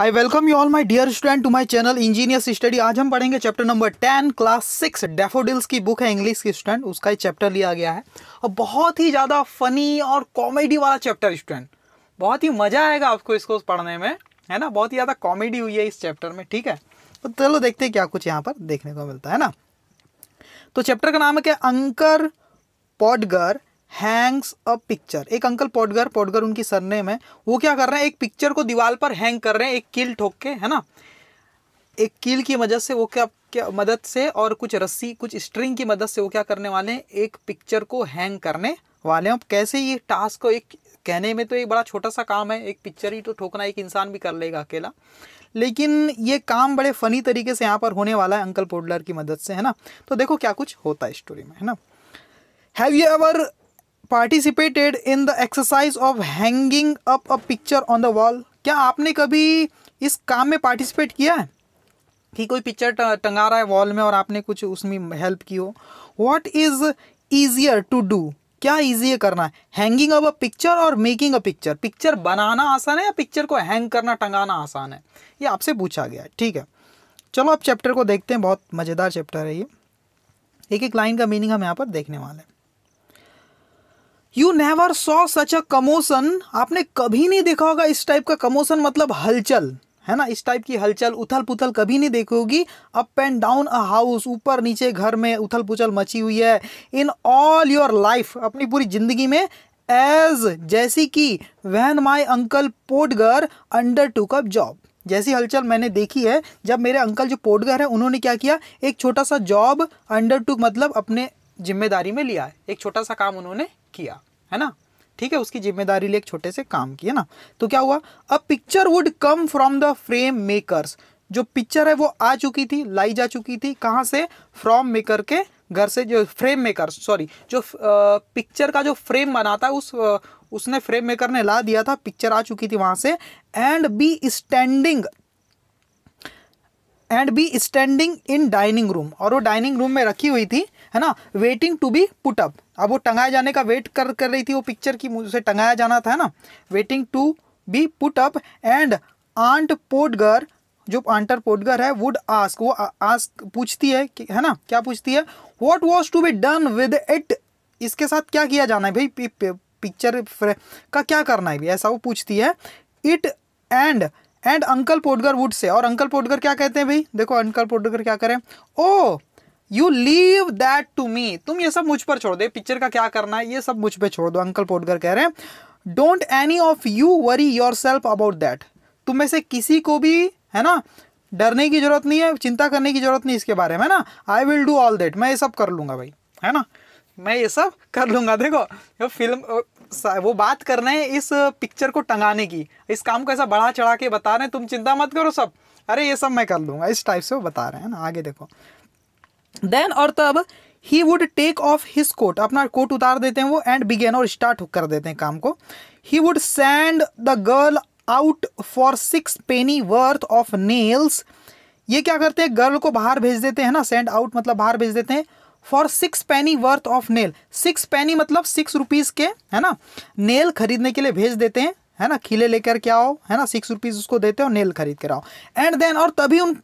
I welcome you all my dear student to my channel engineers study आज हम पढ़ेंगे chapter number ten class six daffodils की book है English की student उसका ही चैप्टर लिया गया है और बहुत ही ज़्यादा फनी और कॉमेडी वाला चैप्टर स्टूडेंट बहुत ही मज़ा आएगा आपको इसको पढ़ने में है ना बहुत ही ज़्यादा कॉमेडी हुई है इस चैप्टर में ठीक है तो चलो देखते हैं क्या कुछ यहाँ पर देखने को मिलता है ना तो चैप्टर का नाम है क्या uncle Podger hangs a picture एक अंकल पोडगर पोटगर उनकी सरनेम है वो क्या कर रहे हैं एक पिक्चर को दीवार पर हैंग कर रहे हैं एक कील ठोक के है ना एक कील की मदद से वो क्या क्या मदद से और कुछ रस्सी कुछ स्ट्रिंग की मदद से वो क्या करने वाले हैं एक पिक्चर को हैंग करने वाले हैं अब कैसे ये टास्क को एक कहने में तो एक बड़ा छोटा सा काम है एक पिक्चर ही तो ठोकना एक इंसान भी कर लेगा अकेला लेकिन ये काम बड़े फ़नी तरीके से यहाँ पर होने वाला है अंकल पोडलर की मदद से है ना तो देखो क्या कुछ होता है स्टोरी में है ना have you ever participated in the exercise of hanging up a picture on the wall क्या आपने कभी इस काम में पार्टिसिपेट किया है कि कोई पिक्चर टंगा रहा है वॉल में और आपने कुछ उसमें हेल्प की हो what is easier to do क्या ईजी करना है हैंगिंग अब अ पिक्चर और मेकिंग अ पिक्चर पिक्चर बनाना आसान है या पिक्चर को हैंग करना टंगाना आसान है ये आपसे पूछा गया है ठीक है चलो आप चैप्टर को देखते हैं बहुत मज़ेदार चैप्टर है ये एक एक लाइन का मीनिंग हम यहाँ पर देखने वाले हैं you never saw such a commotion आपने कभी नहीं देखा होगा इस टाइप का कमोशन मतलब हलचल है ना इस टाइप की हलचल उथल पुथल कभी नहीं देखी होगी up and down a house ऊपर नीचे घर में उथल पुथल मची हुई है इन ऑल योर लाइफ अपनी पूरी जिंदगी में एज जैसी कि when my uncle Podger undertook कप जॉब जैसी हलचल मैंने देखी है जब मेरे अंकल जो पोटगर है उन्होंने क्या किया एक छोटा सा जॉब अंडर टू मतलब अपने जिम्मेदारी में लिया है एक छोटा सा काम उन्होंने किया है ना ठीक है उसकी जिम्मेदारी ले एक छोटे से काम की ना तो क्या हुआ a picture would come from the frame makers जो पिक्चर है वो आ चुकी थी लाई जा चुकी थी कहाँ से फ्रॉम मेकर के घर से जो फ्रेम मेकर सॉरी जो पिक्चर का जो फ्रेम बनाता है उस आ, उसने फ्रेम मेकर ने ला दिया था पिक्चर आ चुकी थी वहां से and be standing and be standing in dining room और वो डाइनिंग रूम में रखी हुई थी है ना वेटिंग टू बी पुटअप अब वो टंगाए जाने का वेट कर कर रही थी वो पिक्चर की मुझसे टंगाया जाना था ना waiting to be put up and aunt Podger जो आंटर पोटगर है वुड आस्क वो आस्क पूछती है कि है ना क्या पूछती है what was to be done with it इसके साथ क्या किया जाना है भाई पिक्चर का क्या करना है ऐसा वो पूछती है it and and uncle Podger would say और अंकल पोटगर क्या कहते हैं भाई देखो अंकल पोटगर क्या करें oh oh, you leave that to me तुम ये सब मुझ पर छोड़ दो पिक्चर का क्या करना है ये सब मुझ पर छोड़ दो अंकल पोटगर कह रहे हैं don't any of you worry yourself about that तुम में से किसी को भी है ना डरने की जरूरत नहीं है चिंता करने की जरूरत नहीं इसके बारे में ना I will do all that मैं ये सब कर लूंगा भाई है ना मैं ये सब कर लूंगा देखो ये फिल्म वो बात कर रहे हैं इस पिक्चर को टंगाने की इस काम को ऐसा बढ़ा चढ़ा के बता रहे हैं तुम चिंता मत करो सब अरे ये सब मैं कर लूंगा इस टाइप से वो बता रहे हैं ना आगे देखो देन और तब he would take off his coat अपना कोट उतार देते हैं वो एंड बिगेन और स्टार्ट कर देते हैं काम को he would send the girl out for six penny worth of nails ये क्या करते हैं गर्ल को बाहर भेज देते हैं ना सेंड आउट मतलब बाहर भेज देते हैं for six penny worth of nail six penny मतलब सिक्स रुपीज़ के है ना नेल खरीदने के लिए भेज देते हैं है ना खिले लेकर के आओ है ना सिक्स रुपीज़ उसको देते हो नेल खरीद कर आओ एंड देन और तभी उन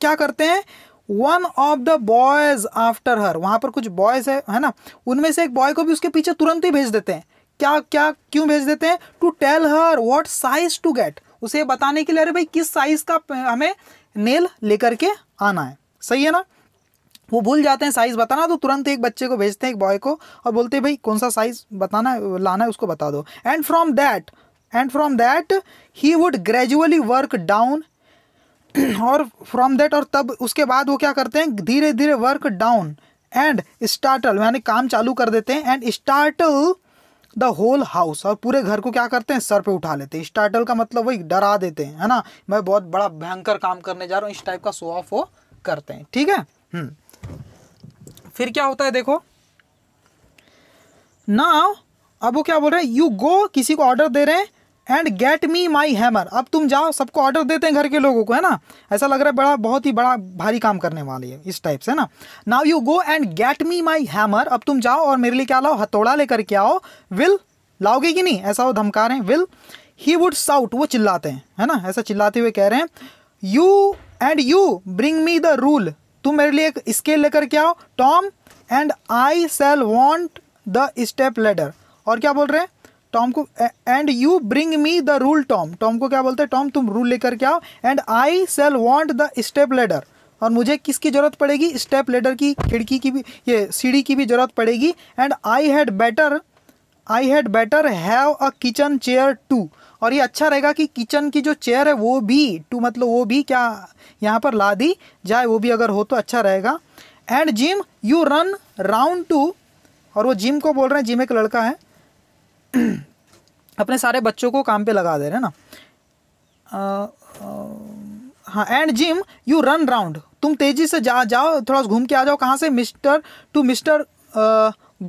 क्या करते हैं one of the boys after her वहाँ पर कुछ बॉयज है है ना उनमें से एक बॉय को भी उसके पीछे तुरंत ही भेज देते हैं क्या क्या क्यों भेज देते हैं to tell her what size to get उसे बताने के लिए अरे भाई किस साइज का हमें नेल लेकर के आना है सही है ना वो भूल जाते हैं साइज़ बताना तो तुरंत एक बच्चे को भेजते हैं एक बॉय को और बोलते हैं भाई कौन सा साइज़ बताना है लाना है उसको बता दो and from that and from that he would gradually work down और फ्रॉम देट और तब उसके बाद वो क्या करते हैं धीरे धीरे वर्क डाउन एंड स्टार्टल यानी काम चालू कर देते हैं and startle the whole house और पूरे घर को क्या करते हैं सर पे उठा लेते हैं स्टार्टल का मतलब वही डरा देते हैं है ना मैं बहुत बड़ा भयंकर काम करने जा रहा हूँ इस टाइप का शो ऑफ वो करते हैं ठीक है हम्म। फिर क्या होता है देखो ना अब वो क्या बोल रहे हैं यू गो किसी को ऑर्डर दे रहे हैं and get me my hammer अब तुम जाओ सबको ऑर्डर देते हैं घर के लोगों को है ना ऐसा लग रहा है बड़ा बहुत ही बड़ा भारी काम करने वाली है इस टाइप से ना now you go and get me my hammer अब तुम जाओ और मेरे लिए क्या लाओ हथौड़ा लेकर के आओ विल लाओगे कि नहीं ऐसा वो धमका रहे हैं विल ही वुड साउट वो चिल्लाते हैं है ना ऐसा चिल्लाते हुए कह रहे हैं you and you bring me the rule तुम मेरे लिए एक स्केल लेकर के आओ Tom and I shall want the step ladder और क्या बोल रहे हैं टॉम को and you bring me the rule Tom Tom को क्या बोलते हैं टॉम तुम रूल लेकर के आओ and I shall want the step ladder और मुझे किसकी ज़रूरत पड़ेगी स्टेप लेडर की खिड़की की भी ये सीढ़ी की भी ज़रूरत पड़ेगी and I had better I had better have a kitchen chair too और ये अच्छा रहेगा कि किचन की जो चेयर है वो भी टू मतलब वो भी क्या यहाँ पर ला दी जाए वो भी अगर हो तो अच्छा रहेगा and Jim you run round to और वो जिम को बोल रहे हैं जिम एक लड़का है अपने सारे बच्चों को काम पे लगा दे रहे ना हाँ and Jim you run round तुम तेजी से जा जाओ थोड़ा घूम के आ जाओ कहाँ से Mister to Mister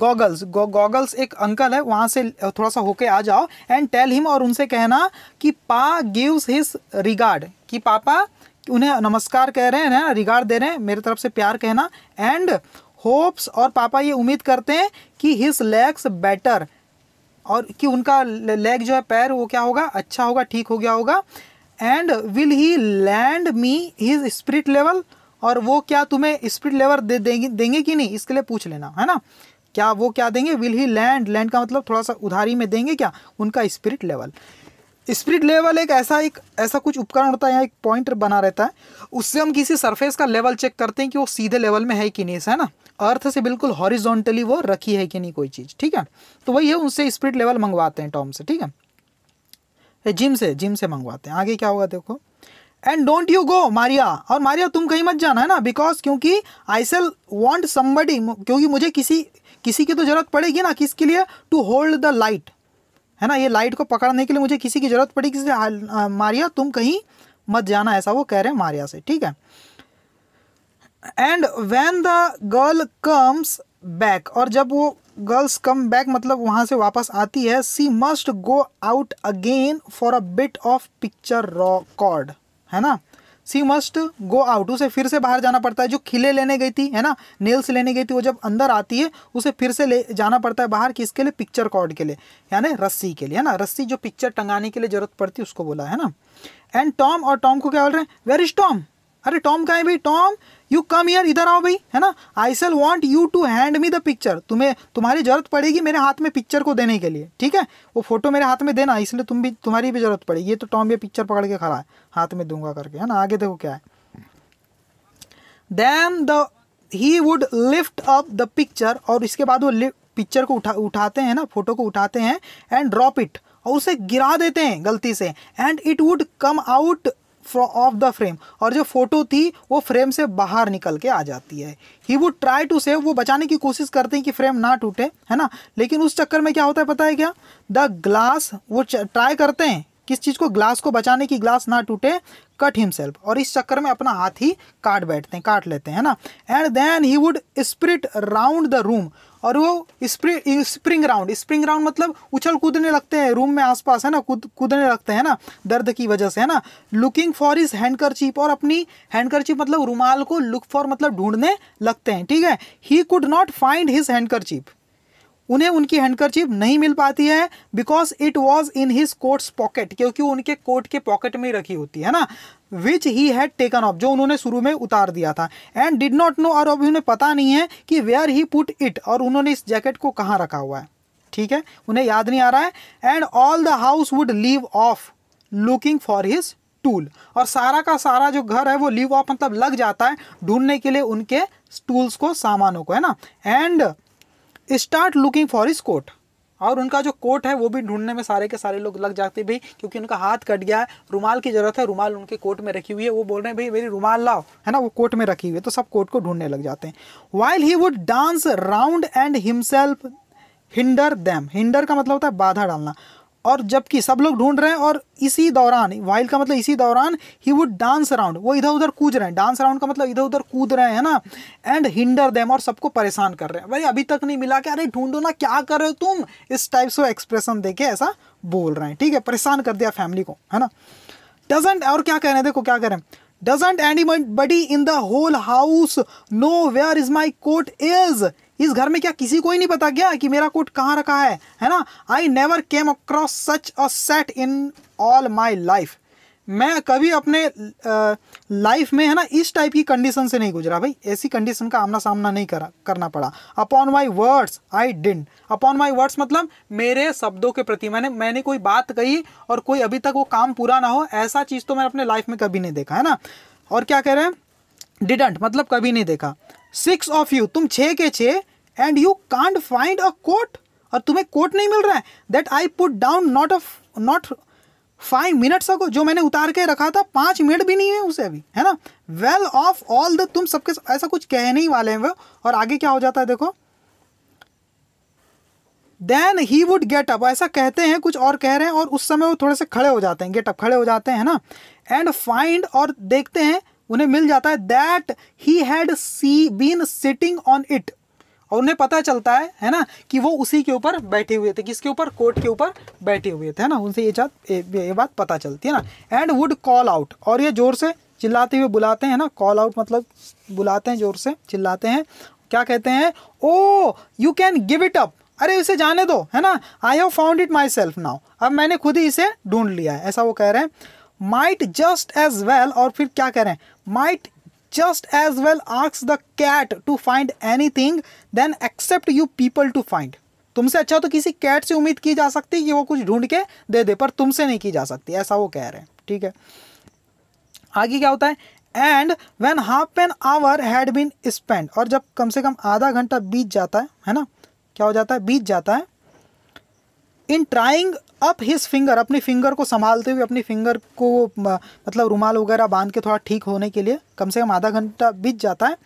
Goggles Goggles एक अंकल है वहाँ से थोड़ा सा होके आ जाओ एंड टेल हिम और उनसे कहना कि पा गिव्स हिज रिगार्ड कि पापा उन्हें नमस्कार कह रहे हैं ना रिगार्ड दे रहे हैं मेरे तरफ से प्यार कहना एंड होप्स और पापा ये उम्मीद करते हैं कि हिज लेग्स बेटर और कि उनका लेग जो है पैर वो क्या होगा अच्छा होगा ठीक हो गया होगा and will he lend me his spirit level और वो क्या तुम्हें स्पिरिट लेवल दे देंगे देंगे कि नहीं इसके लिए पूछ लेना है ना क्या वो क्या देंगे विल ही लैंड लैंड का मतलब थोड़ा सा उधारी में देंगे क्या उनका स्पिरिट लेवल स्पिरिट लेवल एक ऐसा एक ऐसा कुछ उपकरण होता है या एक पॉइंट बना रहता है उससे हम किसी सरफेस का लेवल चेक करते हैं कि वो सीधे लेवल में है कि नहीं है ना अर्थ से बिल्कुल हॉरिजोंटली वो रखी है कि नहीं कोई चीज़ ठीक है तो वही है उनसे स्पिरिट लेवल मंगवाते हैं टॉम से ठीक है जिम से जिम से मंगवाते हैं आगे क्या होगा देखो and don't you go Maria और मारिया तुम कहीं मत जाना है ना बिकॉज क्योंकि आई सेल वॉन्ट समबडी क्योंकि मुझे किसी किसी की तो जरूरत पड़ेगी ना किसके लिए टू होल्ड द लाइट है ना ये लाइट को पकड़ने के लिए मुझे किसी की जरूरत पड़ेगी मारिया तुम कहीं मत जाना ऐसा वो कह रहे हैं मारिया से ठीक है and when the girl comes back और जब वो गर्ल्स कम बैक मतलब वहाँ से वापस आती है she must go out again for a bit of picture cord है ना सी मस्ट गो आउट उसे फिर से बाहर जाना पड़ता है जो खिले लेने गई थी है ना नेल्स लेने गई थी वो जब अंदर आती है उसे फिर से ले जाना पड़ता है बाहर किसके लिए पिक्चर कॉर्ड के लिए यानी रस्सी के लिए है ना रस्सी जो पिक्चर टंगाने के लिए जरूरत पड़ती है उसको बोला है ना एंड टॉम और टॉम को क्या बोल रहे हैं वेर इज टॉम अरे टॉम कहाँ है भाई टॉम यू कम ईयर इधर आओ भाई है ना I shall want you to hand me the picture तुम्हें तुम्हारी जरूरत पड़ेगी मेरे हाथ में पिक्चर को देने के लिए ठीक है वो फोटो मेरे हाथ में देना इसलिए तुम भी तुम्हारी भी जरूरत पड़ेगी ये तो टॉम ये पिक्चर पकड़ के खड़ा है हाथ में दूंगा करके है ना आगे देखो क्या है then the he would lift up the picture और इसके बाद वो पिक्चर को उठा उठाते हैं ना फोटो को उठाते हैं एंड ड्रॉप इट और उसे गिरा देते हैं गलती से and it would come out of the frame और जो फोटो थी वो फ्रेम से बाहर निकल के आ जाती है he would try to save वो बचाने की कोशिश करते हैं कि फ्रेम ना टूटे है ना लेकिन उस चक्कर में क्या होता है पता है क्या द ग्लास वो ट्राई करते हैं किस चीज़ को ग्लास को बचाने की ग्लास ना टूटे कट हिमसेल्फ और इस चक्कर में अपना हाथ ही काट बैठते हैं काट लेते हैं ना and then he would spring round the room और वो spring spring round spring round मतलब उछल कूदने लगते हैं रूम में आसपास है ना कूद कूदने लगते हैं ना दर्द की वजह से है ना लुकिंग फॉर इज हैंडकरचीप और अपनी हैंडकरचीप मतलब रुमाल को लुक फॉर मतलब ढूंढने लगते हैं ठीक है he could not find his handkerchief उन्हें उनकी हैंडकरचीप नहीं मिल पाती है because it was in his coat's pocket क्योंकि उनके कोट के पॉकेट में रखी होती है ना which he had taken off जो उन्होंने शुरू में उतार दिया था एंड डिड नॉट नो और अभी उन्हें पता नहीं है कि वेयर ही पुट इट और उन्होंने इस जैकेट को कहाँ रखा हुआ है ठीक है उन्हें याद नहीं आ रहा है and all the house would leave off looking for his tool और सारा का सारा जो घर है वो लीव ऑफ मतलब लग जाता है ढूंढने के लिए उनके टूल्स को सामानों को है ना and start looking for his coat और उनका जो कोट है वो भी ढूंढने में सारे के सारे लोग लग जाते भाई क्योंकि उनका हाथ कट गया है रुमाल की ज़रूरत है रुमाल उनके कोट में रखी हुई है वो बोल रहे हैं भाई मेरी रुमाल लाओ है ना वो कोट में रखी हुई है तो सब कोट को ढूंढने लग जाते हैं while he would dance round and himself hinder them hinder का मतलब होता है बाधा डालना और जबकि सब लोग ढूंढ रहे हैं और इसी दौरान वाइल का मतलब इसी दौरान ही वुड डांस अराउंड वो इधर उधर कूद रहे हैं डांस अराउंड का मतलब इधर उधर कूद रहे हैं ना एंड हिंडर देम और सबको परेशान कर रहे हैं भाई अभी तक नहीं मिला के अरे ढूंढो ना क्या कर रहे हो तुम इस टाइप से एक्सप्रेशन दे के ऐसा बोल रहे हैं ठीक है परेशान कर दिया फैमिली को है ना डजेंट और क्या कह रहे हैं देखो क्या कह रहे हैं doesn't anybody in the whole house know where is my coat is इस घर में क्या किसी को ही नहीं पता क्या कि मेरा कोट कहाँ रखा है है ना I never came across such a set in all my life मैं कभी अपने लाइफ में है ना इस टाइप की कंडीशन से नहीं गुजरा भाई ऐसी कंडीशन का आमना सामना नहीं करा करना पड़ा upon my words I didn't upon my words मतलब मेरे शब्दों के प्रति मैंने मैंने कोई बात कही और कोई अभी तक वो काम पूरा ना हो ऐसा चीज़ तो मैंने अपने लाइफ में कभी नहीं देखा है ना और क्या कह रहे हैं डिडंट मतलब कभी नहीं देखा सिक्स ऑफ यू तुम छः के छः and you can't find a coat और तुम्हें कोट नहीं मिल रहा है that I put down not a not five minutes ago जो मैंने उतार के रखा था पाँच मिनट भी नहीं है उसे अभी है ना वेल ऑफ ऑल द तुम सबके ऐसा कुछ कहने ही वाले हैं वो और आगे क्या हो जाता है देखो then he would get up ऐसा कहते हैं कुछ और कह रहे हैं और उस समय वो थोड़े से खड़े हो जाते हैं गेटअप खड़े हो जाते हैं ना एंड फाइंड और देखते हैं उन्हें मिल जाता है that he had she been sitting on it और उन्हें पता चलता है है ना कि वो उसी के ऊपर बैठे हुए थे किसके ऊपर कोर्ट के ऊपर बैठे हुए थे है ना उनसे ये बात ये बात पता चलती है ना एंड वुड कॉल आउट और ये ज़ोर से चिल्लाते हुए बुलाते हैं ना कॉल आउट मतलब बुलाते हैं ज़ोर से चिल्लाते हैं क्या कहते हैं oh you can give it up अरे इसे जाने दो है ना I have found it myself now अब मैंने खुद ही इसे ढूंढ लिया है ऐसा वो कह रहे हैं माइट जस्ट एज वेल और फिर क्या कह रहे हैं might just as well the the cat to find anything then accept you people to find तुमसे अच्छा तो किसी कैट से उम्मीद की जा सकती है कि वो कुछ ढूंढ के दे दे पर तुमसे नहीं की जा सकती ऐसा वो कह रहे हैं ठीक है आगे क्या होता है and when half an hour had been spend और जब कम से कम आधा घंटा बीत जाता है है ना क्या हो जाता है बीत जाता है in trying up his finger अपनी फिंगर को संभालते हुए अपनी फिंगर को मतलब रुमाल वगैरह बांध के थोड़ा ठीक होने के लिए कम से कम आधा घंटा बीत जाता है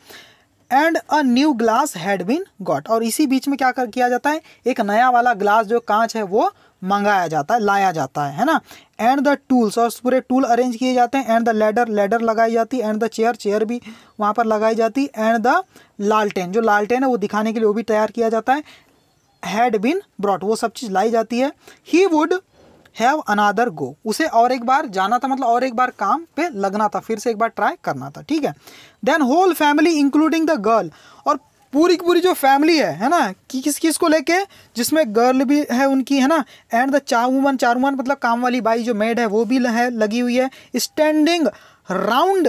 and a new glass had been got और इसी बीच में क्या कर किया जाता है एक नया वाला ग्लास जो कांच है वो मंगाया जाता है लाया जाता है है ना एंड द टूल्स और पूरे टूल अरेंज किए जाते हैं एंड द लेडर लेडर लगाई जाती है एंड द चेयर चेयर भी वहाँ पर लगाई जाती है एंड द लालटेन जो लालटेन है वो दिखाने के लिए वो भी तैयार किया जाता है हैड बिन ब्रॉट वो सब चीज़ लाई जाती है ही वुड हैव अनादर गो उसे और एक बार जाना था मतलब और एक बार काम पे लगना था फिर से एक बार ट्राई करना था ठीक है then whole family including the girl और पूरी की पूरी जो फैमिली है है ना कि किस किस को लेके जिसमें गर्ल भी है उनकी है ना and the charwoman charwoman मतलब काम वाली बाई जो मेड है वो भी है लगी हुई है standing round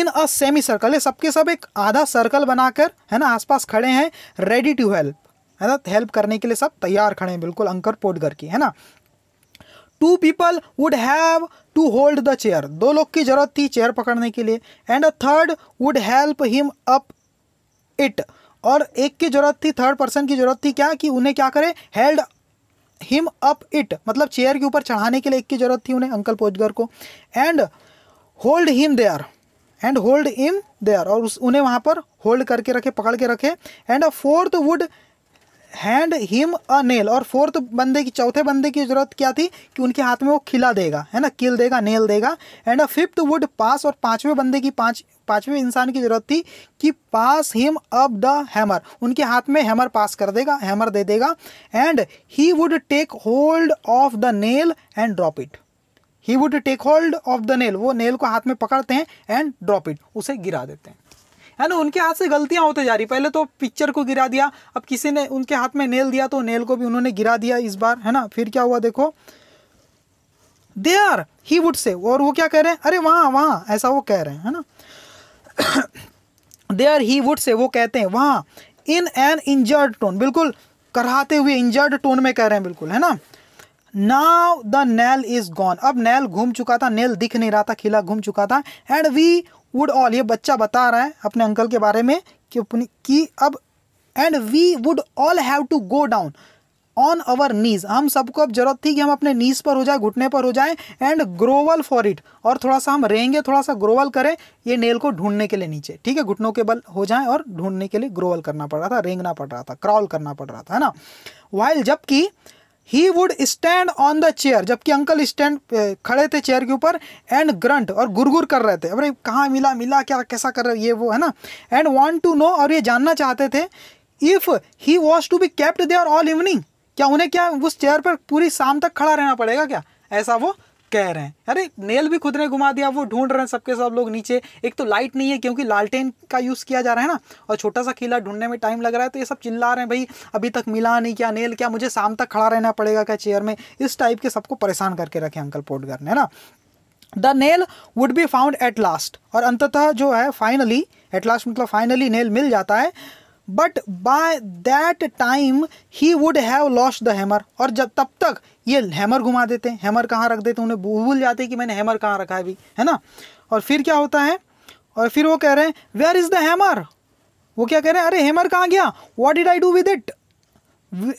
in a semicircle है सबके सब एक आधा सर्कल बनाकर है ना आसपास खड़े हैं रेडी टू हेल्प है ना हेल्प करने के लिए सब तैयार खड़े हैं बिल्कुल अंकर पोटगर की है ना two people would have to hold the chair दो लोग की जरूरत थी चेयर पकड़ने के लिए and a third would help him up it और एक की जरूरत थी थर्ड पर्सन की जरूरत थी क्या कि उन्हें क्या करें हेल्ड हिम अप इट मतलब चेयर के ऊपर चढ़ाने के लिए एक की जरूरत थी उन्हें अंकल पोजगर को and hold him there and hold him there और उस उन्हें वहाँ पर होल्ड करके रखे पकड़ के रखे and a fourth would hand him a nail और फोर्थ बंदे की चौथे बंदे की जरूरत क्या थी कि उनके हाथ में वो खिला देगा है ना किल देगा नेल देगा and a fifth would pass और पांचवें बंदे की पांच पांचवें इंसान की जरूरत थी कि pass him up the hammer उनके हाथ में हैमर पास कर देगा हैमर दे देगा and he would take hold of the nail and drop it he would take hold of the nail वो नेल को हाथ में पकड़ते हैं एंड ड्रॉप इट उसे गिरा देते हैं है ना उनके हाथ से गलतियां होते जा रही पहले तो पिक्चर को गिरा दिया अब किसी ने उनके हाथ में नेल दिया तो नेल को भी उन्होंने गिरा दिया इस बार है ना फिर क्या हुआ देखो they are he would say और वो क्या कह रहे हैं अरे वहां वहां ऐसा वो कह रहे हैं है ना they are he would say वो कहते हैं वहां इन एन इंजर्ड टोन बिल्कुल कराते हुए इंजर्ड टोन में कह रहे हैं बिल्कुल है ना now the nail is gone अब नैल घूम चुका था नैल दिख नहीं रहा था खिला घूम चुका था एंड वी वुड ऑल ये बच्चा बता रहा है अपने अंकल के बारे में कि कि अब and we would all have to go down on our knees हम सबको अब जरूरत थी कि हम अपने नीज पर हो जाए घुटने पर हो जाए एंड ग्रोवल फॉर इट और थोड़ा सा हम रहेंगे थोड़ा सा ग्रोवल करें ये नेल को ढूंढने के लिए नीचे ठीक है घुटनों के बल हो जाए और ढूंढने के लिए ग्रोवल करना पड़ रहा था रेंगना पड़ रहा था क्रॉल करना पड़ रहा था है ना वाइल जबकि he would stand on the chair जबकि अंकल स्टैंड खड़े थे चेयर के ऊपर एंड ग्रंट और गुरगुर कर रहे थे अरे कहाँ मिला मिला क्या कैसा कर रहे ये वो है ना एंड वॉन्ट टू नो और ये जानना चाहते थे if he was to be kept there all evening क्या उन्हें क्या उस चेयर पर पूरी शाम तक खड़ा रहना पड़ेगा क्या ऐसा वो कह रहे हैं अरे नेल भी खुद ने घुमा दिया वो ढूंढ रहे हैं सबके सब लोग नीचे एक तो लाइट नहीं है क्योंकि लालटेन का यूज़ किया जा रहा है ना और छोटा सा किला ढूंढने में टाइम लग रहा है तो ये सब चिल्ला रहे हैं भाई अभी तक मिला नहीं क्या नेल क्या मुझे शाम तक खड़ा रहना पड़ेगा क्या चेयर में इस टाइप के सबको परेशान करके रखे अंकल पोर्टगर ने है ना the nail would be found at last और अंततः जो है फाइनली एट लास्ट मतलब फाइनली नेल मिल जाता है but by that time he would have lost the hammer और जब तब तक ये हैमर घुमा देते हैं हैमर कहाँ रख देते हैं उन्हें भूल जाते हैं कि मैंने हैमर कहाँ रखा है अभी है ना और फिर क्या होता है और फिर वो कह रहे हैं वेयर इज़ द हैमर वो क्या कह रहे हैं अरे हैमर कहाँ गया what did I do with it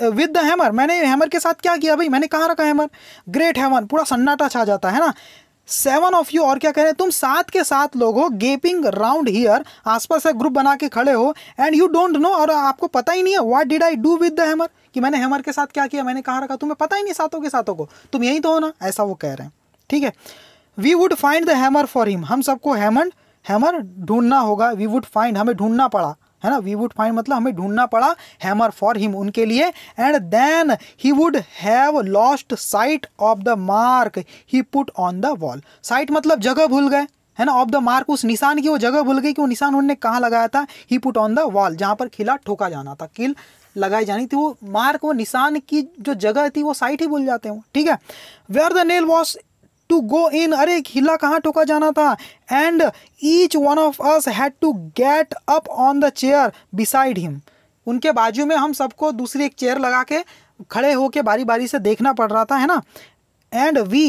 with the hammer मैंने हैमर के साथ क्या किया भाई मैंने कहाँ रखा हैमर ग्रेट हैमर पूरा सन्नाटा छा जाता है ना सेवन ऑफ यू और क्या कह रहे हैं तुम सात के सात लोग हो गेपिंग राउंड हियर आसपास एक ग्रुप बना के खड़े हो एंड यू डोंट नो और आपको पता ही नहीं है what did I do with the hammer कि मैंने हैमर के साथ क्या किया मैंने कहा रखा तुम्हें पता ही नहीं सातों के सातों को तुम यही तो हो ना ऐसा वो कह रहे हैं ठीक है we would find the hammer for him हम सबको हैमंड हैमर ढूंढना होगा वी वुड फाइंड हमें ढूंढना पड़ा है ना वी वुड फाइंड मतलब हमें ढूंढना पड़ा हैमर फॉर हिम उनके लिए and then he would have lost sight of the mark he put on the wall sight मतलब जगह भूल गए है ना ऑफ द मार्क उस निशान की वो जगह भूल गई कि वो निशान उन्होंने कहाँ लगाया था he put on the wall जहाँ पर खिला ठोका जाना था किल लगाई जानी थी वो मार्क वो निशान की जो जगह थी वो साइट ही भूल जाते हैं ठीक है where the nail was to go in अरे हिला कहाँ टोका जाना था and each one of us had to get up on the chair beside him उनके बाजू में हम सबको दूसरी एक चेयर लगा के खड़े होके बारी बारी से देखना पड़ रहा था है ना एंड वी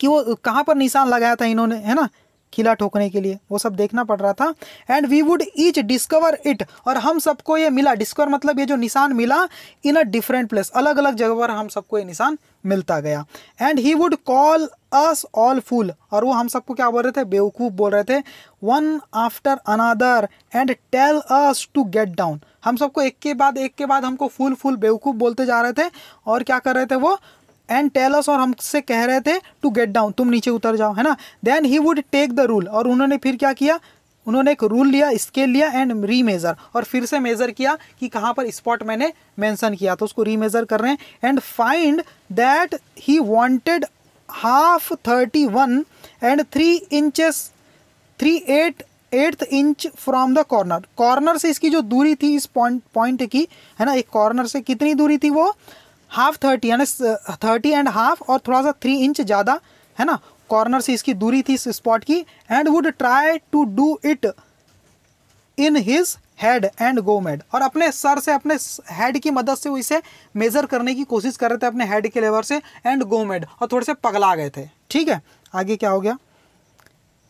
कि वो कहाँ पर निशान लगाया था इन्होंने है ना किला ठोकने के लिए वो सब देखना पड़ रहा था and we would each discover it और हम सबको ये मिला डिस्कवर मतलब ये जो निशान मिला इन अ डिफरेंट प्लेस अलग अलग जगह पर हम सबको ये निशान मिलता गया and he would call us all fool और वो हम सबको क्या बोल रहे थे बेवकूफ़ बोल रहे थे one after another and tell us to get down हम सबको एक के बाद एक के बाद हमको फूल फूल बेवकूफ़ बोलते जा रहे थे और क्या कर रहे थे वो एंड टेलस और हमसे कह रहे थे टू गेट डाउन तुम नीचे उतर जाओ है ना then he would take the rule और उन्होंने फिर क्या किया उन्होंने एक रूल लिया स्केल लिया एंड री मेज़र और फिर से मेज़र किया कि कहाँ पर स्पॉट मैंने मेंशन किया तो उसको री मेज़र कर रहे हैं and find that he wanted half thirty one and three inches three eight eighth inch from the corner corner से इसकी जो दूरी थी इस पॉइंट पॉइंट की है ना एक कॉर्नर से कितनी दूरी थी वो हाफ थर्टी यानी थर्टी एंड हाफ और थोड़ा सा थ्री इंच ज़्यादा है ना कॉर्नर से इसकी दूरी थी इस स्पॉट की and would try to do it in his head and go mad और अपने सर से अपने हेड की मदद से वो इसे मेजर करने की कोशिश कर रहे थे अपने हेड के लेवर से एंड गो मेड और थोड़े से पगला गए थे ठीक है आगे क्या हो गया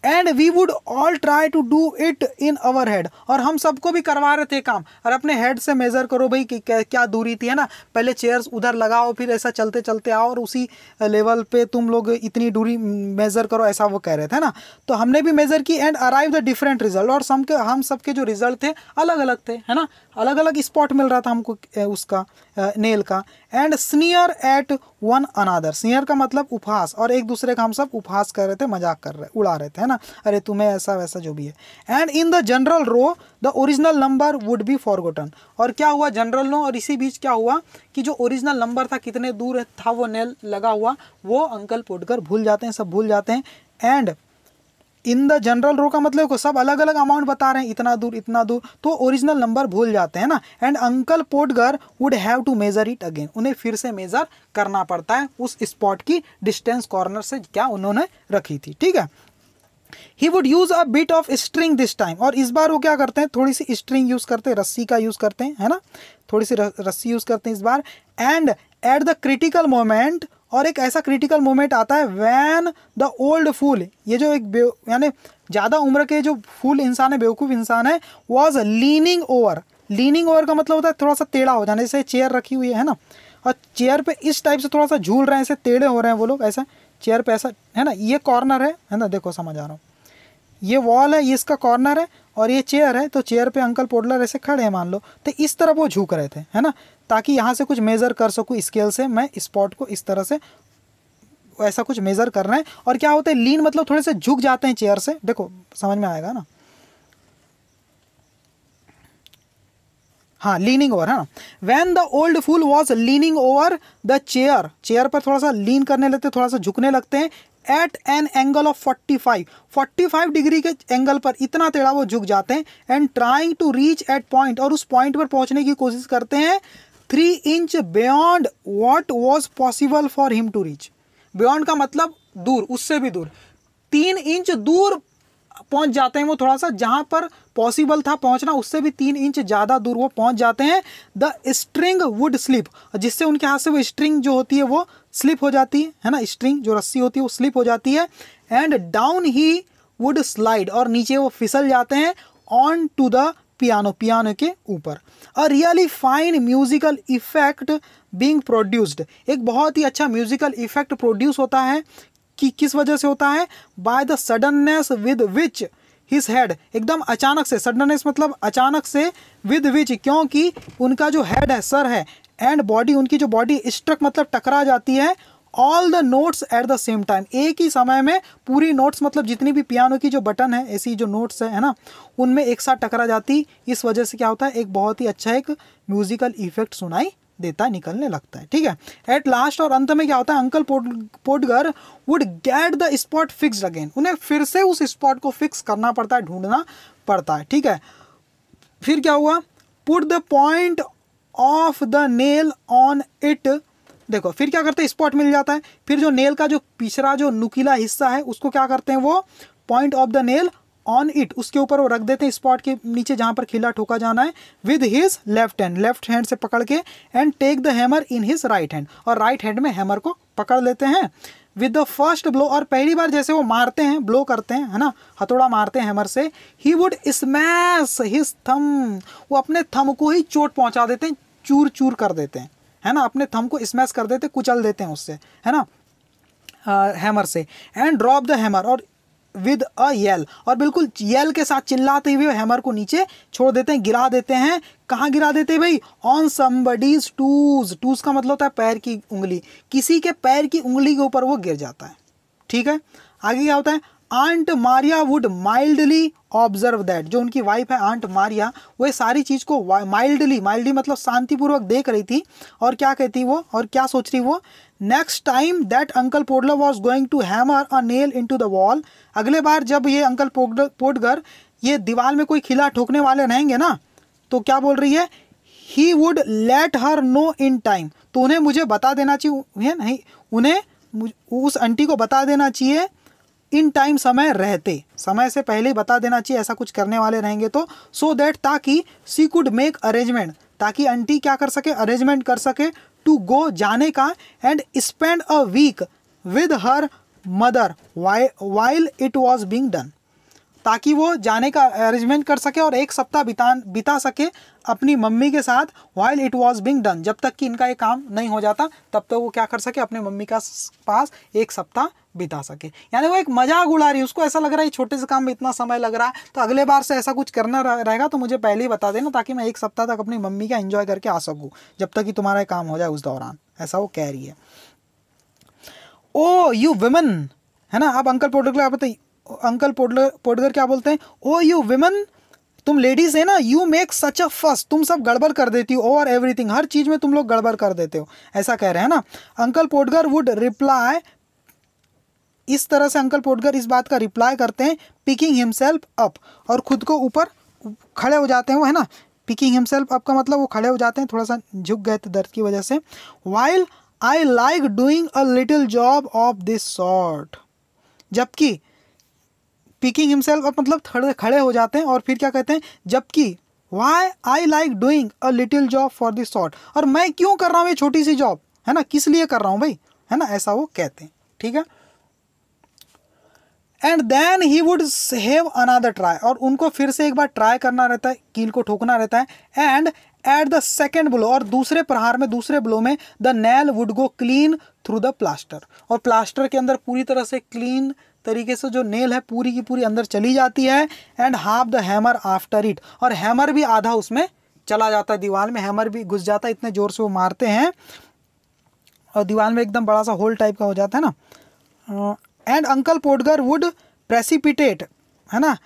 and we would all try to do it in our head और हम सबको भी करवा रहे थे काम और अपने हेड से मेज़र करो भाई कि क्या दूरी थी है ना पहले चेयर्स उधर लगाओ फिर ऐसा चलते चलते आओ और उसी लेवल पे तुम लोग इतनी दूरी मेज़र करो ऐसा वो कह रहे थे ना तो हमने भी मेज़र की and arrive the different result और सम के हम सब के जो रिजल्ट थे अलग अलग थे है ना अलग अलग स्पॉट मिल रहा था हमको उसका नेल का and sneer at one another sneer का मतलब उपहास और एक दूसरे का हम सब उपहास कर रहे थे मजाक कर रहे उड़ा रहे थे है ना ना अरे तुम्हें ऐसा वैसा जो भी है and in the general row the original number would be forgotten और क्या हुआ जनरल रो और इसी बीच क्या हुआ कि जो ओरिजिनल नंबर था कितने दूर था वो नेल लगा हुआ वो अंकल पुटकर भूल जाते हैं सब भूल जाते हैं and in the general row का मतलब को सब अलग अलग अमाउंट बता रहे हैं इतना दूर इतना दूर तो ओरिजिनल नंबर भूल जाते हैं ना and uncle Podger would have to measure it again उन्हें फिर से मेजर करना पड़ता है उस स्पॉट की डिस्टेंस कॉर्नर से क्या उन्होंने रखी थी ठीक है he would use a bit of string this time और इस बार वो क्या करते हैं थोड़ी सी स्ट्रिंग यूज करते हैं रस्सी का यूज करते हैं है ना थोड़ी सी रस्सी यूज करते हैं इस बार and at the critical moment और एक ऐसा क्रिटिकल मोमेंट आता है वैन द ओल्ड फूल ये जो एक यानी ज़्यादा उम्र के जो फूल इंसान है बेवकूफ़ इंसान है was leaning over leaning over का मतलब होता है थोड़ा सा टेढ़ा हो जाने जैसे चेयर रखी हुई है ना और चेयर पे इस टाइप से थोड़ा सा झूल रहे हैं ऐसे टेढ़े हो रहे हैं वो लोग ऐसा चेयर पे ऐसा है ना ये कॉर्नर है है ना देखो समझ आ रहा हूँ ये वॉल है ये इसका कॉर्नर है और ये चेयर है तो चेयर पे अंकल पोडलर ऐसे खड़े हैं मान लो तो इस तरफ वो झुक रहे थे है ना ताकि यहाँ से कुछ मेज़र कर सकूँ स्केल से मैं स्पॉट को इस तरह से ऐसा कुछ मेज़र कर रहे हैं और क्या होता है लीन मतलब थोड़े से झुक जाते हैं चेयर से देखो समझ में आएगा ना हाँ लीनिंग ओवर है ना when the old fool was leaning over the chair chair पर थोड़ा सा लीन करने लगते थोड़ा सा झुकने लगते हैं at an angle of 45 45 degree के एंगल पर इतना टेढ़ा वो झुक जाते हैं and trying to reach at point और उस पॉइंट पर पहुंचने की कोशिश करते हैं three inch beyond what was possible for him to reach beyond का मतलब दूर उससे भी दूर तीन इंच दूर पहुंच जाते हैं वो थोड़ा सा जहां पर पॉसिबल था पहुंचना उससे भी तीन इंच ज़्यादा दूर वो पहुंच जाते हैं द स्ट्रिंग वुड स्लिप जिससे उनके हाथ से वो स्ट्रिंग जो होती है वो स्लिप हो जाती है है ना स्ट्रिंग जो रस्सी होती है वो स्लिप हो जाती है and down he would slide और नीचे वो फिसल जाते हैं on to the piano piano के ऊपर a really fine musical effect being produced एक बहुत ही अच्छा म्यूजिकल इफेक्ट प्रोड्यूस होता है कि किस वजह से होता है by the suddenness with which his head एकदम अचानक से सडननेस मतलब अचानक से विद विच क्योंकि उनका जो हेड है सर है एंड बॉडी उनकी जो बॉडी स्ट्रक मतलब टकरा जाती है all the notes at the same time एक ही समय में पूरी नोट्स मतलब जितनी भी पियानो की जो बटन है ऐसी जो नोट्स है है ना उनमें एक साथ टकरा जाती इस वजह से क्या होता है एक बहुत ही अच्छा एक म्यूज़िकल इफेक्ट सुनाई देता निकलने लगता है ठीक है एट लास्ट और अंत में क्या होता है अंकल पोट Podger would get the spot fix again उन्हें फिर से उस स्पॉट को फिक्स करना पड़ता है ढूंढना पड़ता है ठीक है फिर क्या हुआ put the point of the nail on it देखो फिर क्या करते हैं स्पॉट मिल जाता है फिर जो नेल का जो पिछड़ा जो नुकीला हिस्सा है उसको क्या करते हैं वो point of the nail on it उसके ऊपर वो रख देते हैं स्पॉट के नीचे जहाँ पर खिला ठोका जाना है with his left hand left hand से पकड़ के and take the hammer in his right hand और राइट हैंड में हैमर को पकड़ लेते हैं विद द फर्स्ट ब्लो और पहली बार जैसे वो मारते हैं ब्लो करते हैं है ना हथौड़ा मारते हैं हैमर से ही वुड स्मैश हिज थम वो अपने थम को ही चोट पहुंचा देते हैं चूर चूर कर देते हैं है ना अपने थम को स्मैश कर देते कुचल देते हैं उससे है ना हैमर से एंड ड्रॉप द हैमर और विद अ येल और बिल्कुल येल के साथ चिल्लाते हुए हैमर को नीचे छोड़ देते हैं गिरा देते हैं कहाँ गिरा देते हैं भाई ऑन समबडीज टूज टूज का मतलब होता है पैर की उंगली किसी के पैर की उंगली के ऊपर वो गिर जाता है ठीक है आगे क्या होता है aunt Maria would mildly observe that जो उनकी वाइफ है आंट मारिया वह सारी चीज़ को माइल्डली माइल्डली मतलब शांतिपूर्वक देख रही थी और क्या कहती वो और क्या सोच रही वो next time that uncle Podger was going to hammer a nail into the wall अगले बार जब ये अंकल पोडगर ये दीवार में कोई खिला ठोकने वाले रहेंगे ना तो क्या बोल रही है he would let her know in time तो उन्हें मुझे बता देना चाहिए नहीं उन्हें उस आंटी को बता देना चाहिए इन टाइम समय रहते समय से पहले ही बता देना चाहिए ऐसा कुछ करने वाले रहेंगे तो सो so दैट ताकि सी कुड मेक अरेंजमेंट ताकि आंटी क्या कर सके अरेंजमेंट कर सके टू गो जाने का and spend a week with her mother while it was being done ताकि वो जाने का अरेंजमेंट कर सके और एक सप्ताह बिता बिता सके अपनी मम्मी के साथ while it was being done जब तक कि इनका ये काम नहीं हो जाता तब तक तो वो क्या कर सके अपने मम्मी का पास एक सप्ताह बिता सके यानी वो एक मजाक उड़ा रही है उसको ऐसा लग रहा है छोटे से काम में इतना समय लग रहा है तो अगले बार से ऐसा कुछ करना रहेगा तो मुझे पहले ही बता देना ताकि मैं एक सप्ताह तक अपनी मम्मी का एंजॉय करके आ सकूँ जब तक कि तुम्हारा काम हो जाए उस दौरान ऐसा वो कह रही है ओ यू वुमेन है ना अब अंकल पोर्टगर आप बताइए अंकल पोर्टगर पोर्टगर क्या बोलते हैं ओ यू वुमेन तुम लेडीज़ है ना you make such a fuss तुम सब गड़बड़ कर देती हो ओवर एवरीथिंग हर चीज़ में तुम लोग गड़बड़ कर देते हो ऐसा कह रहे हैं ना अंकल पोटगर वुड रिप्लाई इस तरह से अंकल पोटगर इस बात का रिप्लाई करते हैं पिकिंग हिमसेल्फ अप और खुद को ऊपर खड़े हो जाते हैं वो है ना पिकिंग हिमसेल्फ अप का मतलब वो खड़े हो जाते हैं थोड़ा सा झुक गए थे दर्द की वजह से while I like doing a little job of this sort जबकि पिकिंग हिमसेल्फ अप मतलब खड़े खड़े हो जाते हैं और फिर क्या कहते हैं जबकि why I like doing a little job for this sort और मैं क्यों कर रहा हूँ ये छोटी सी जॉब है ना किस लिए कर रहा हूँ भाई है ना ऐसा वो कहते हैं ठीक है and then he would have another try और उनको फिर से एक बार ट्राई करना रहता है कील को ठोकना रहता है and at the second blow और दूसरे प्रहार में दूसरे ब्लो में the nail would go clean through the plaster और प्लास्टर के अंदर पूरी तरह से क्लीन तरीके से जो नेल है पूरी की पूरी अंदर चली जाती है and half the hammer after it और हैमर भी आधा उसमें चला जाता है दीवार में हैमर भी घुस जाता है इतने ज़ोर से वो मारते हैं और दीवार में एकदम बड़ा सा होल टाइप का हो जाता है ना and uncle Podger would precipitate है ना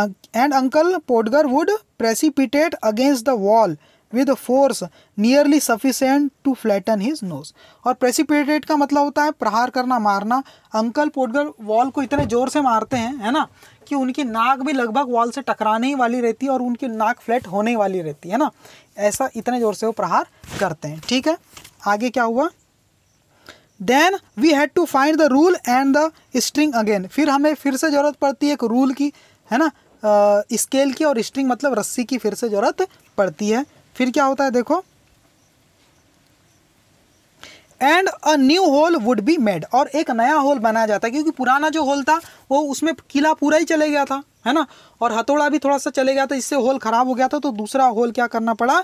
and uncle Podger would precipitate against the wall with force nearly sufficient to flatten his nose और प्रेसिपिटेट का मतलब होता है प्रहार करना मारना अंकल पोडगर वॉल को इतने ज़ोर से मारते हैं है ना कि उनकी नाक भी लगभग वॉल से टकराने ही वाली रहती है और उनकी नाक फ्लैट होने वाली रहती है ना ऐसा इतने ज़ोर से वो प्रहार करते हैं ठीक है आगे क्या हुआ then we had to find the rule and the string again फिर हमें फिर से ज़रूरत पड़ती है एक रूल की है ना स्केल की और स्ट्रिंग मतलब रस्सी की फिर से ज़रूरत पड़ती है फिर क्या होता है देखो and a new hole would be made और एक नया होल बनाया जाता है क्योंकि पुराना जो होल था वो उसमें किला पूरा ही चले गया था है ना और हथौड़ा भी थोड़ा सा चले गया था इससे होल ख़राब हो गया था तो दूसरा होल क्या करना पड़ा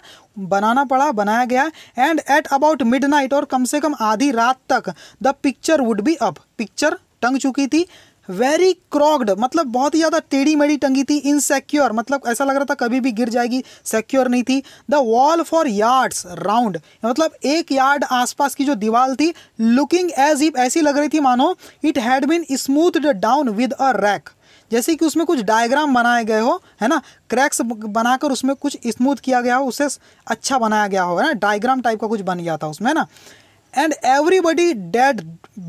बनाना पड़ा बनाया गया एंड एट अबाउट मिड और कम से कम आधी रात तक the picture would be up picture टंग चुकी थी वेरी क्रॉक्ड मतलब बहुत ही ज़्यादा टेढ़ी मेढ़ी टंगी थी इनसेक्योर मतलब ऐसा लग रहा था कभी भी गिर जाएगी सेक्योर नहीं थी the wall for yards round मतलब एक यार्ड आसपास की जो दीवार थी लुकिंग एज इफ ऐसी लग रही थी मानो it had been smoothed down with a rake जैसे कि उसमें कुछ डायग्राम बनाए गए हो है ना क्रैक्स बनाकर उसमें कुछ स्मूथ किया गया हो उसे अच्छा बनाया गया हो है ना डायग्राम टाइप का कुछ बन गया था उसमें है ना एंड एवरीबडी डेड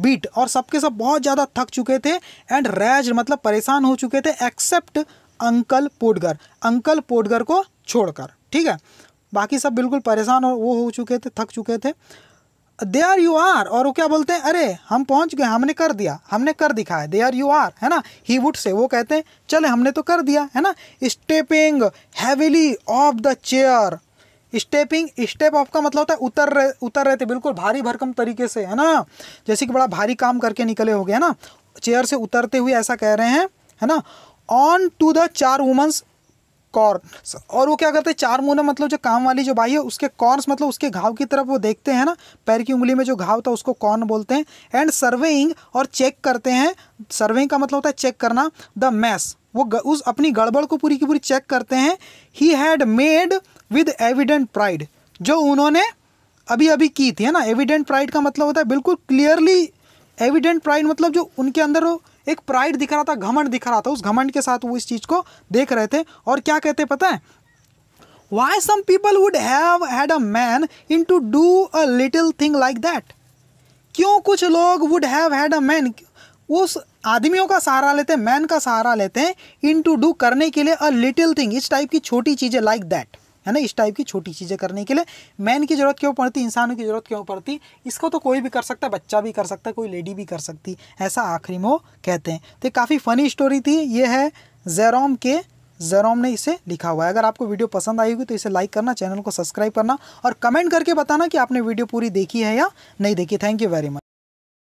बीट और सबके सब बहुत ज़्यादा थक चुके थे एंड रैज मतलब परेशान हो चुके थे except uncle Podger uncle Podger को छोड़कर ठीक है बाकी सब बिल्कुल परेशान और वो हो चुके थे थक चुके थे दे आर यू आर और वो क्या बोलते हैं अरे हम पहुंच गए हमने कर दिया हमने कर दिखाया दे आर यू आर है ना ही वुड से वो कहते हैं चले हमने तो कर दिया है ना stepping heavily off the chair stepping step off का मतलब होता है उतर रहे उतर रहे थे बिल्कुल भारी भरकम तरीके से है ना जैसे कि बड़ा भारी काम करके निकले हो गया ना चेयर से उतरते हुए ऐसा कह रहे हैं है ना on to the char woman's corn और वो क्या करते हैं चार मुना मतलब जो काम वाली जो भाई है उसके कॉर्न मतलब उसके घाव की तरफ वो देखते हैं ना पैर की उंगली में जो घाव था उसको कॉर्न बोलते हैं एंड सर्वेइंग और चेक करते हैं सर्वेइंग का मतलब होता है चेक करना द मैस वो उस अपनी गड़बड़ को पूरी की पूरी चेक करते हैं he had made with evident pride जो उन्होंने अभी अभी की थी है ना एविडेंट प्राइड का मतलब होता है बिल्कुल क्लियरली एविडेंट प्राइड मतलब जो उनके अंदर हो एक प्राइड दिख रहा था घमंड दिख रहा था उस घमंड के साथ वो इस चीज़ को देख रहे थे और क्या कहते पता है why some people would have had a man in to do a little thing like that क्यों कुछ लोग would have had a man उस आदमियों का सहारा लेते हैं मैन का सहारा लेते हैं इन टू डू करने के लिए अ लिटिल थिंग इस टाइप की छोटी चीज़ें लाइक दैट है ना इस टाइप की छोटी चीज़ें करने के लिए मैन की ज़रूरत क्यों पड़ती इंसानों की ज़रूरत क्यों पड़ती इसको तो कोई भी कर सकता है बच्चा भी कर सकता है कोई लेडी भी कर सकती ऐसा आखिरी में कहते हैं तो काफ़ी फ़नी स्टोरी थी ये है जेरोम के जेरोम ने इसे लिखा हुआ है अगर आपको वीडियो पसंद आई होगी तो इसे लाइक करना चैनल को सब्सक्राइब करना और कमेंट करके बताना कि आपने वीडियो पूरी देखी है या नहीं देखी थैंक यू वेरी मच